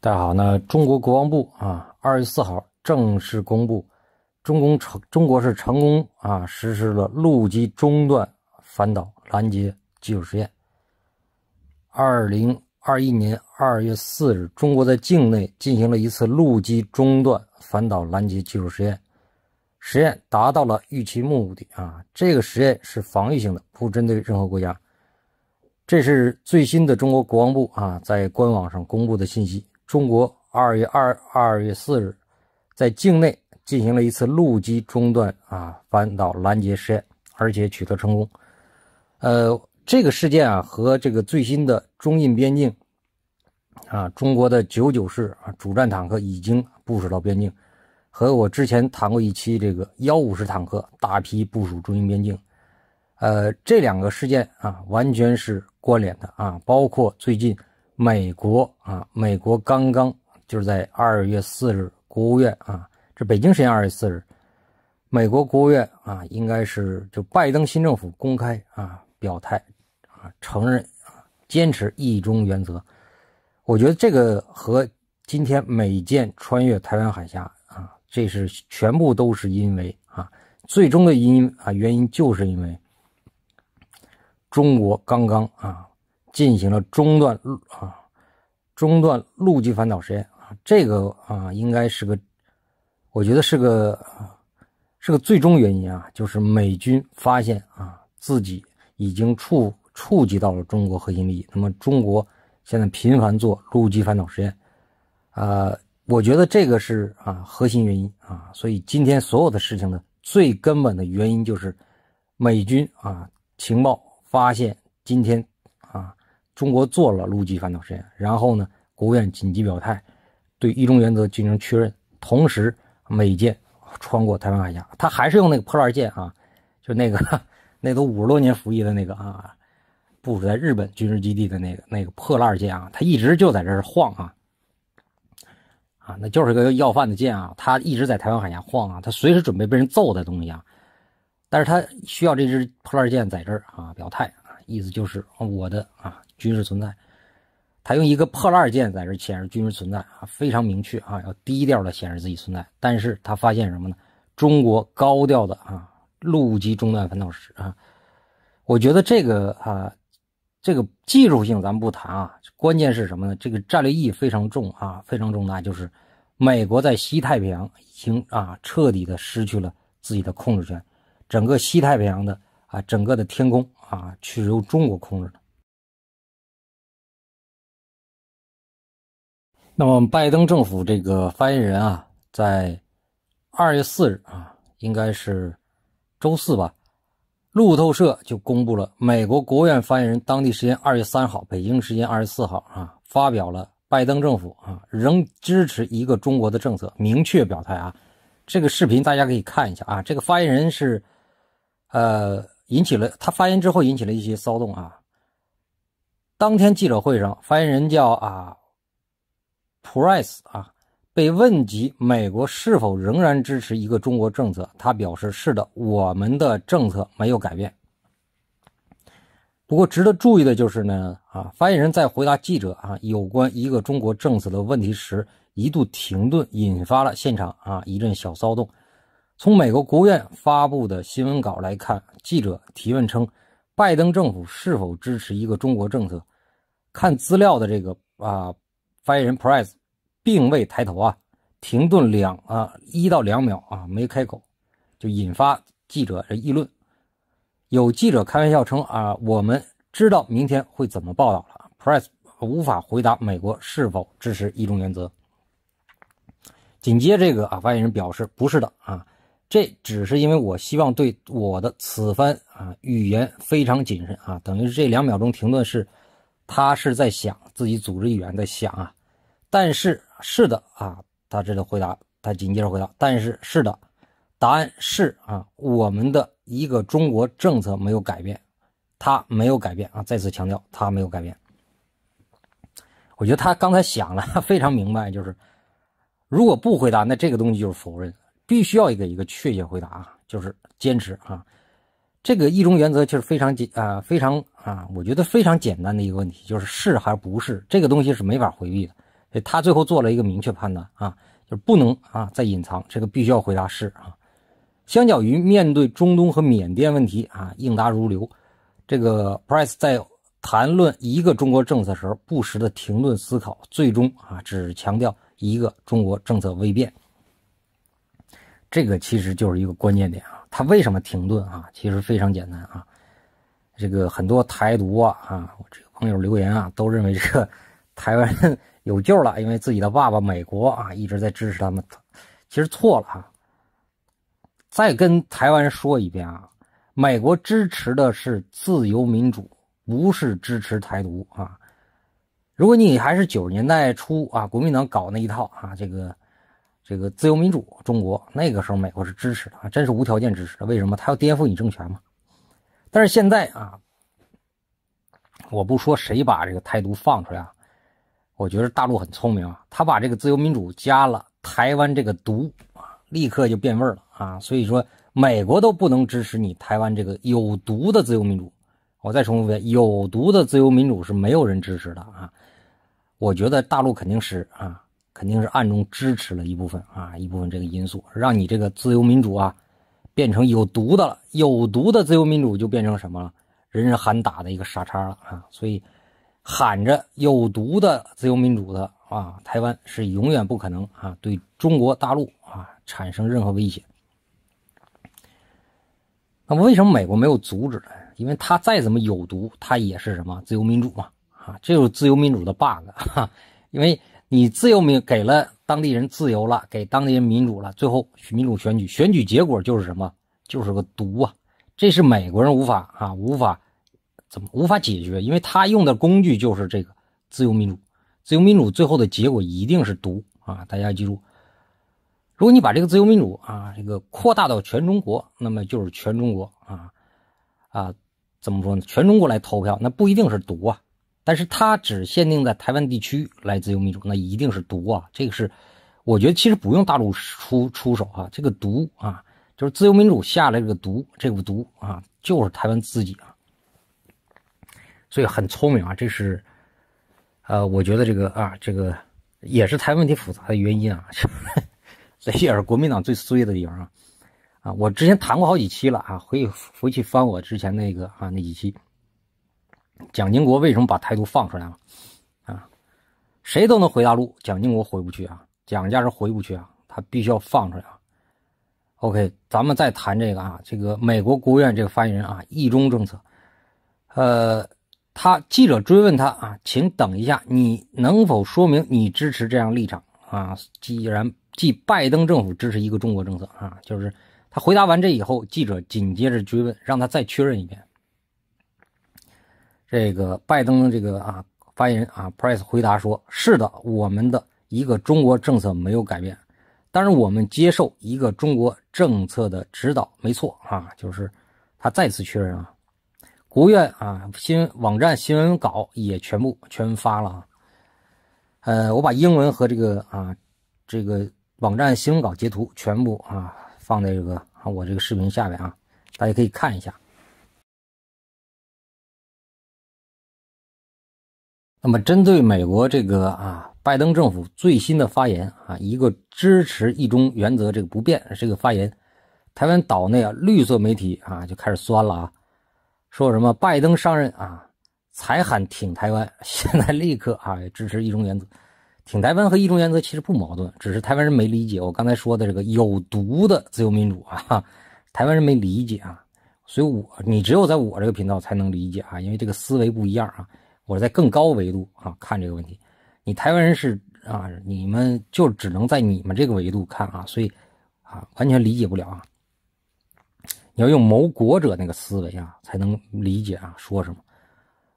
大家好，那中国国防部啊，二月四号正式公布，中共成中国是成功啊实施了陆基中段反导拦截技术实验。二零二一年二月四日，中国在境内进行了一次陆基中段反导拦截技术实验，实验达到了预期目的啊。这个实验是防御性的，不针对任何国家。这是最新的中国国防部啊在官网上公布的信息。中国二月二二月四日，在境内进行了一次陆基中段啊反导拦截实验，而且取得成功。呃，这个事件啊和这个最新的中印边境啊中国的九九式啊主战坦克已经部署到边境，和我之前谈过一期这个幺五式坦克大批部署中印边境。呃，这两个事件啊完全是关联的啊，包括最近。美国啊，美国刚刚就是在二月四日，国务院啊，这北京时间二月四日，美国国务院啊，应该是就拜登新政府公开啊表态啊，承认啊，坚持一中原则。我觉得这个和今天美舰穿越台湾海峡啊，这是全部都是因为啊，最终的因啊原因就是因为中国刚刚啊。进行了中段路啊，中段陆基反导实验啊，这个啊应该是个，我觉得是个是个最终原因啊，就是美军发现啊自己已经触触及到了中国核心利益。那么中国现在频繁做陆基反导实验，呃，我觉得这个是啊核心原因啊。所以今天所有的事情呢，最根本的原因就是美军啊情报发现今天。中国做了陆基反导试验，然后呢，国务院紧急表态，对一中原则进行确认。同时，美舰穿过台湾海峡，它还是用那个破烂舰啊，就那个 那都五十多年服役的那个啊，部署在日本军事基地的那个那个破烂舰啊，它一直就在这儿晃啊，啊，那就是个要饭的舰啊，它一直在台湾海峡晃啊，它随时准备被人揍的东西啊，但是它需要这支破烂舰在这儿啊表态啊，意思就是我的啊。军事存在，他用一个破烂儿舰在这显示军事存在啊，非常明确啊，要低调的显示自己存在。但是他发现什么呢？中国高调的啊，陆基中断反导师啊，我觉得这个啊，这个技术性咱们不谈啊，关键是什么呢？这个战略意义非常重啊，非常重大，就是美国在西太平洋已经啊彻底的失去了自己的控制权，整个西太平洋的啊整个的天空啊，是由中国控制的。那么，拜登政府这个发言人啊，在二月四日啊，应该是周四吧？路透社就公布了美国国务院发言人当地时间二月三号，北京时间二十四号啊，发表了拜登政府啊仍支持一个中国的政策，明确表态啊。这个视频大家可以看一下啊。这个发言人是呃，引起了他发言之后引起了一些骚动啊。当天记者会上，发言人叫啊。Price 啊，被问及美国是否仍然支持一个中国政策，他表示：“是的，我们的政策没有改变。”不过值得注意的就是呢，啊，发言人在回答记者啊有关一个中国政策的问题时，一度停顿，引发了现场啊一阵小骚动。从美国国务院发布的新闻稿来看，记者提问称：“拜登政府是否支持一个中国政策？”看资料的这个啊，发言人 Price。并未抬头啊，停顿两啊一到两秒啊，没开口，就引发记者的议论。有记者开玩笑称啊，我们知道明天会怎么报道了。Press 无法回答美国是否支持一中原则。紧接这个啊，发言人表示不是的啊，这只是因为我希望对我的此番啊语言非常谨慎啊，等于这两秒钟停顿是，他是在想自己组织议员在想啊，但是。是的啊，他这个回答，他紧接着回答，但是是的，答案是啊，我们的一个中国政策没有改变，他没有改变啊，再次强调他没有改变。我觉得他刚才想了 非常明白，就是如果不回答，那这个东西就是否认，必须要一个一个确切回答啊，就是坚持啊，这个一中原则就是非常简啊，非常啊，我觉得非常简单的一个问题，就是是还是不是，这个东西是没法回避的。他最后做了一个明确判断啊，就是不能啊再隐藏，这个必须要回答是啊。相较于面对中东和缅甸问题啊应答如流，这个 p r i c e 在谈论一个中国政策时候不时的停顿思考，最终啊只强调一个中国政策未变。这个其实就是一个关键点啊，他为什么停顿啊？其实非常简单啊，这个很多台独啊，啊，我这个朋友留言啊都认为这个台湾。有救了，因为自己的爸爸美国啊一直在支持他们，其实错了啊。再跟台湾说一遍啊，美国支持的是自由民主，不是支持台独啊。如果你还是九十年代初啊，国民党搞那一套啊，这个这个自由民主中国，那个时候美国是支持的，真是无条件支持。为什么？他要颠覆你政权嘛。但是现在啊，我不说谁把这个台独放出来啊。我觉得大陆很聪明啊，他把这个自由民主加了台湾这个毒啊，立刻就变味了啊。所以说，美国都不能支持你台湾这个有毒的自由民主。我再重复一遍，有毒的自由民主是没有人支持的啊。我觉得大陆肯定是啊，肯定是暗中支持了一部分啊，一部分这个因素，让你这个自由民主啊，变成有毒的了。有毒的自由民主就变成什么了？人人喊打的一个傻叉了啊。所以。喊着有毒的自由民主的啊，台湾是永远不可能啊对中国大陆啊产生任何威胁。那么为什么美国没有阻止呢？因为他再怎么有毒，他也是什么自由民主嘛啊，这是自由民主的 bug 哈。因为你自由民给了当地人自由了，给当地人民主了，最后民主选举，选举结果就是什么，就是个毒啊。这是美国人无法啊无法。怎么无法解决？因为他用的工具就是这个自由民主，自由民主最后的结果一定是毒啊！大家要记住，如果你把这个自由民主啊这个扩大到全中国，那么就是全中国啊啊怎么说呢？全中国来投票，那不一定是毒啊。但是它只限定在台湾地区来自由民主，那一定是毒啊！这个是我觉得其实不用大陆出出手啊，这个毒啊就是自由民主下了这个毒，这个毒啊就是台湾自己啊。所以很聪明啊，这是，呃，我觉得这个啊，这个也是台湾问题复杂的原因啊，这 也是国民党最衰的地方啊，啊，我之前谈过好几期了啊，回回去翻我之前那个啊那几期，蒋经国为什么把台独放出来了？啊，谁都能回大陆，蒋经国回不去啊，蒋家是回不去啊，他必须要放出来啊。OK，咱们再谈这个啊，这个美国国务院这个发言人啊，一中政策，呃。他记者追问他啊，请等一下，你能否说明你支持这样立场啊？既然即拜登政府支持一个中国政策啊，就是他回答完这以后，记者紧接着追问，让他再确认一遍。这个拜登这个啊发言人啊 p r i c e 回答说：“是的，我们的一个中国政策没有改变，但是我们接受一个中国政策的指导，没错啊，就是他再次确认啊。”国务院啊，新网站新闻稿也全部全发了啊。呃，我把英文和这个啊，这个网站新闻稿截图全部啊放在这个我这个视频下面啊，大家可以看一下。那么，针对美国这个啊，拜登政府最新的发言啊，一个支持一中原则这个不变这个发言，台湾岛内啊，绿色媒体啊就开始酸了啊。说什么拜登上任啊，才喊挺台湾，现在立刻啊支持一中原则。挺台湾和一中原则其实不矛盾，只是台湾人没理解我刚才说的这个有毒的自由民主啊，台湾人没理解啊，所以我你只有在我这个频道才能理解啊，因为这个思维不一样啊，我在更高维度啊看这个问题，你台湾人是啊，你们就只能在你们这个维度看啊，所以啊完全理解不了啊。你要用谋国者那个思维啊，才能理解啊说什么。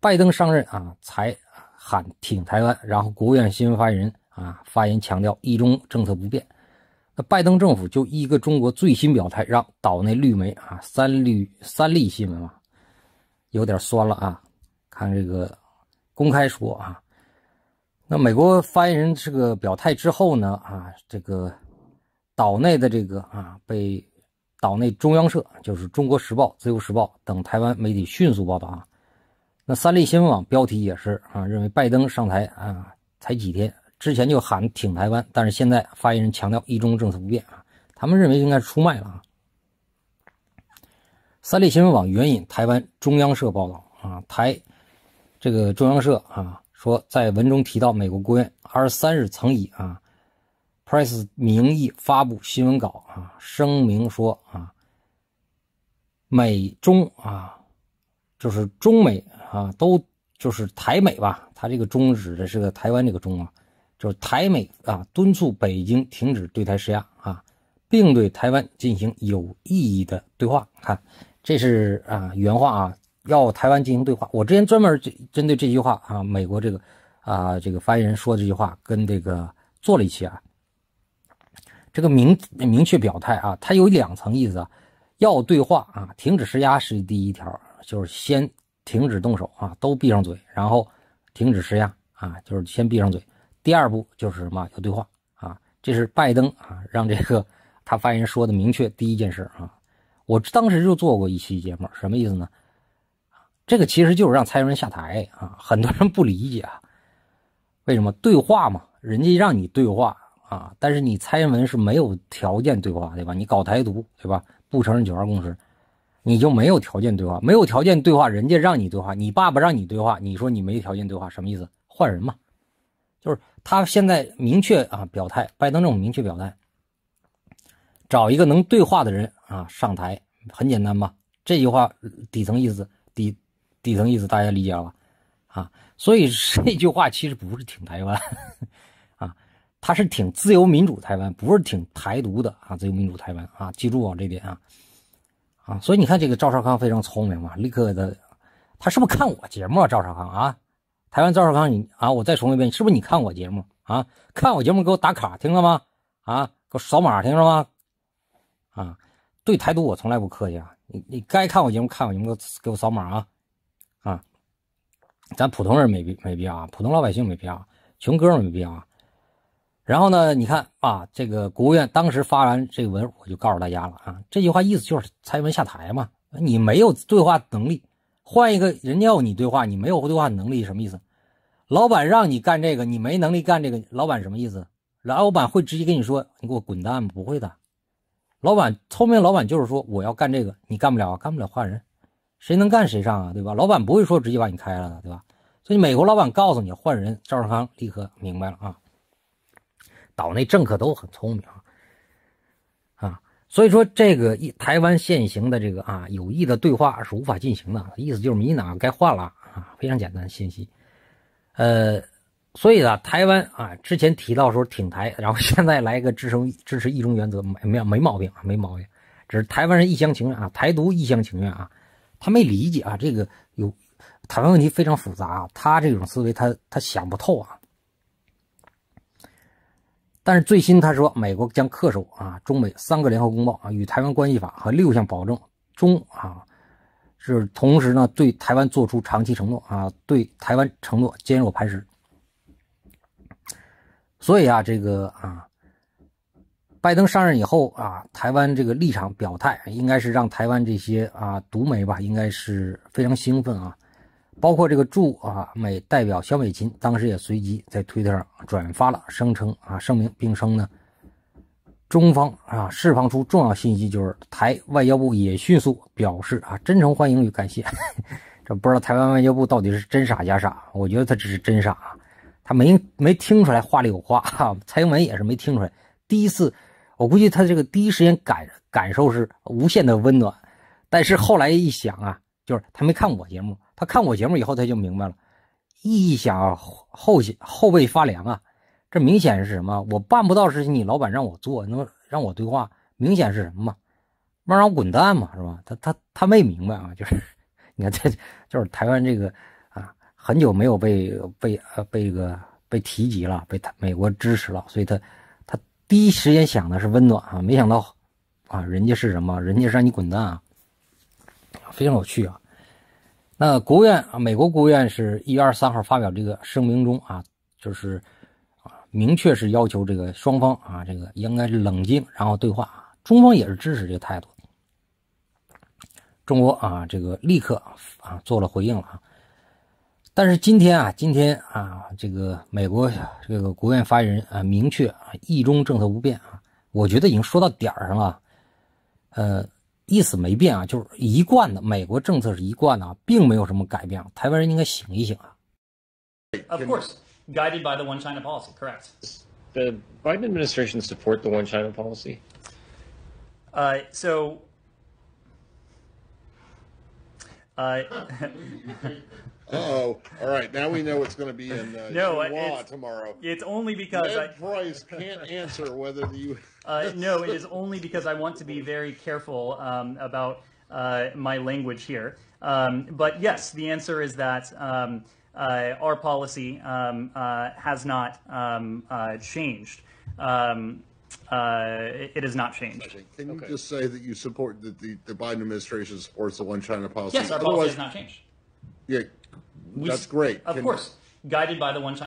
拜登上任啊，才喊挺台湾，然后国务院新闻发言人啊发言强调一中政策不变。那拜登政府就一个中国最新表态，让岛内绿媒啊三绿三立新闻嘛有点酸了啊。看这个公开说啊，那美国发言人这个表态之后呢啊，这个岛内的这个啊被。岛内中央社，就是中国时报、自由时报等台湾媒体迅速报道。啊。那三立新闻网标题也是啊，认为拜登上台啊才几天之前就喊挺台湾，但是现在发言人强调一中政策不变啊，他们认为应该是出卖了啊。三立新闻网援引台湾中央社报道啊，台这个中央社啊说，在文中提到美国国务院二十三日曾以啊。Press 名义发布新闻稿啊，声明说啊，美中啊，就是中美啊，都就是台美吧，他这个中指的是个台湾这个中啊，就是台美啊，敦促北京停止对台施压啊，并对台湾进行有意义的对话。看，这是啊原话啊，要台湾进行对话。我之前专门针对这句话啊，美国这个啊这个发言人说这句话，跟这个做了一期啊。这个明明确表态啊，他有两层意思啊，要对话啊，停止施压是第一条，就是先停止动手啊，都闭上嘴，然后停止施压啊，就是先闭上嘴。第二步就是什么？要对话啊，这是拜登啊，让这个 他发言人说的明确第一件事啊。我当时就做过一期节目，什么意思呢？这个其实就是让蔡英文下台啊，很多人不理解啊，为什么对话嘛，人家让你对话。啊！但是你蔡英文是没有条件对话，对吧？你搞台独，对吧？不承认九二共识，你就没有条件对话。没有条件对话，人家让你对话，你爸爸让你对话，你说你没条件对话，什么意思？换人嘛！就是他现在明确啊表态，拜登政府明确表态，找一个能对话的人啊上台，很简单吧？这句话底层意思底底层意思大家理解了吧？啊，所以这句话其实不是挺台湾。他是挺自由民主，台湾不是挺台独的啊！自由民主台湾啊，记住啊这点啊啊！所以你看这个赵少康非常聪明嘛，立刻的，他是不是看我节目啊？赵少康啊，台湾赵少康，你啊，我再重复一遍，是不是你看我节目啊？看我节目给我打卡，听了吗？啊，给我扫码，听了吗？啊，对台独我从来不客气啊！你你该看我节目看我节目，给我给我扫码啊！啊，咱普通人没必没必要啊，普通老百姓没必要，穷哥们没必要。啊。然后呢？你看啊，这个国务院当时发完这个文，我就告诉大家了啊。这句话意思就是蔡文下台嘛。你没有对话能力，换一个人要你对话，你没有对话能力，什么意思？老板让你干这个，你没能力干这个，老板什么意思？老板会直接跟你说你给我滚蛋不会的。老板聪明，老板就是说我要干这个，你干不了，干不了换人，谁能干谁上啊，对吧？老板不会说直接把你开了的，对吧？所以美国老板告诉你换人，赵尚康立刻明白了啊。岛内政客都很聪明啊，所以说这个一台湾现行的这个啊有意的对话是无法进行的，意思就是进党该换了啊，非常简单信息。呃，所以呢，台湾啊之前提到说挺台，然后现在来一个支持支持一中原则，没没没毛病啊，没毛病，只是台湾人一厢情愿啊，台独一厢情愿啊，他没理解啊，这个有台湾问题非常复杂，他这种思维他他想不透啊。但是最新他说，美国将恪守啊中美三个联合公报啊与台湾关系法和六项保证中啊，是同时呢对台湾做出长期承诺啊，对台湾承诺坚若磐石。所以啊这个啊，拜登上任以后啊，台湾这个立场表态应该是让台湾这些啊独媒吧，应该是非常兴奋啊。包括这个驻啊美代表肖美琴当时也随即在推特上转发了，声称啊声明，并称呢，中方啊释放出重要信息，就是台外交部也迅速表示啊，真诚欢迎与感谢。这不知道台湾外交部到底是真傻假傻？我觉得他只是真傻，他没没听出来话里有话。蔡英文也是没听出来。第一次，我估计他这个第一时间感感受是无限的温暖，但是后来一想啊，就是他没看我节目。他看我节目以后，他就明白了，一想后后背发凉啊，这明显是什么？我办不到事情，你老板让我做，那么让我对话，明显是什么嘛？让我滚蛋嘛，是吧？他他他没明白啊，就是，你看这就是台湾这个啊，很久没有被被呃被个被提及了，被他美国支持了，所以他他第一时间想的是温暖啊，没想到啊，人家是什么？人家让你滚蛋啊，非常有趣啊。那国务院啊，美国国务院是一月二十三号发表这个声明中啊，就是啊，明确是要求这个双方啊，这个应该是冷静，然后对话。中方也是支持这个态度。中国啊，这个立刻啊做了回应了啊。但是今天啊，今天啊，这个美国这个国务院发言人啊，明确啊，意中政策不变啊，我觉得已经说到点上了，呃。意思没变啊，就是一贯的美国政策是一贯的并没有什么改变啊。台湾人应该醒一醒啊。oh. All right. Now we know it's going to be in uh, no, it's, tomorrow. It's only because Ned I, Price can't answer whether you. uh, no, it is only because I want to be very careful um, about uh, my language here. Um, but yes, the answer is that um, uh, our policy um, uh, has not um, uh, changed. Um, uh, it has not changed. Can you okay. just say that you support that the, the Biden administration supports the one China policy? Yes, our policy Otherwise, has not changed. Yeah, we, that's great. Of Can, course, guided by the one child.